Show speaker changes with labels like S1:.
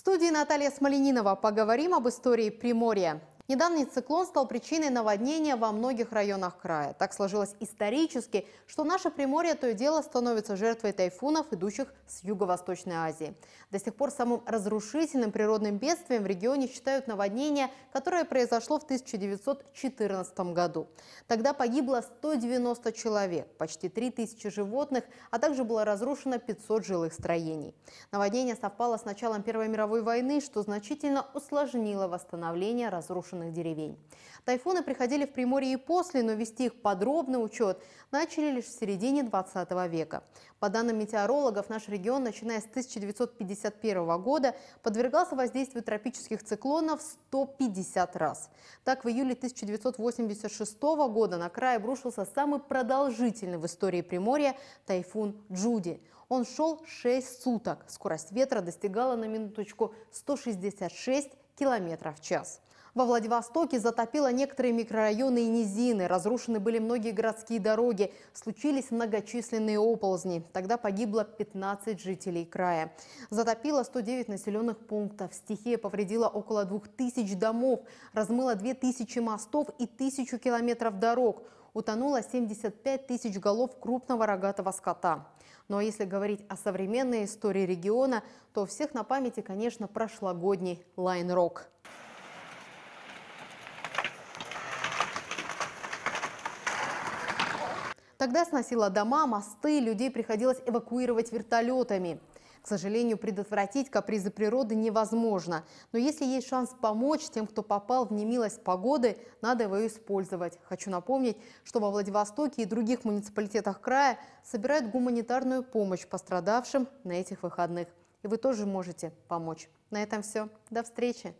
S1: В студии Наталья Смоленинова поговорим об истории Приморья. Недавний циклон стал причиной наводнения во многих районах края. Так сложилось исторически, что наше Приморье то и дело становится жертвой тайфунов, идущих с Юго-Восточной Азии. До сих пор самым разрушительным природным бедствием в регионе считают наводнение, которое произошло в 1914 году. Тогда погибло 190 человек, почти 3000 животных, а также было разрушено 500 жилых строений. Наводнение совпало с началом Первой мировой войны, что значительно усложнило восстановление разрушенных населенных деревень. Тайфуны приходили в Приморье и после, но вести их подробный учет начали лишь в середине 20 века. По данным метеорологов, наш регион, начиная с 1951 года, подвергался воздействию тропических циклонов 150 раз. Так, в июле 1986 года на край обрушился самый продолжительный в истории Приморья тайфун Джуди. Он шел 6 суток. Скорость ветра достигала на минуточку 166 км в час. Во Владивостоке затопило некоторые микрорайоны и низины, разрушены были многие городские дороги, случились многочисленные оползни. Тогда погибло 15 жителей края. Затопило 109 населенных пунктов, стихия повредила около 2000 домов, размыла 2000 мостов и 1000 километров дорог. Утонуло 75 тысяч голов крупного рогатого скота. Ну а если говорить о современной истории региона, то всех на памяти, конечно, прошлогодний лайн-рок – Тогда сносило дома, мосты, людей приходилось эвакуировать вертолетами. К сожалению, предотвратить капризы природы невозможно. Но если есть шанс помочь тем, кто попал в немилость погоды, надо его использовать. Хочу напомнить, что во Владивостоке и других муниципалитетах края собирают гуманитарную помощь пострадавшим на этих выходных. И вы тоже можете помочь. На этом все. До встречи!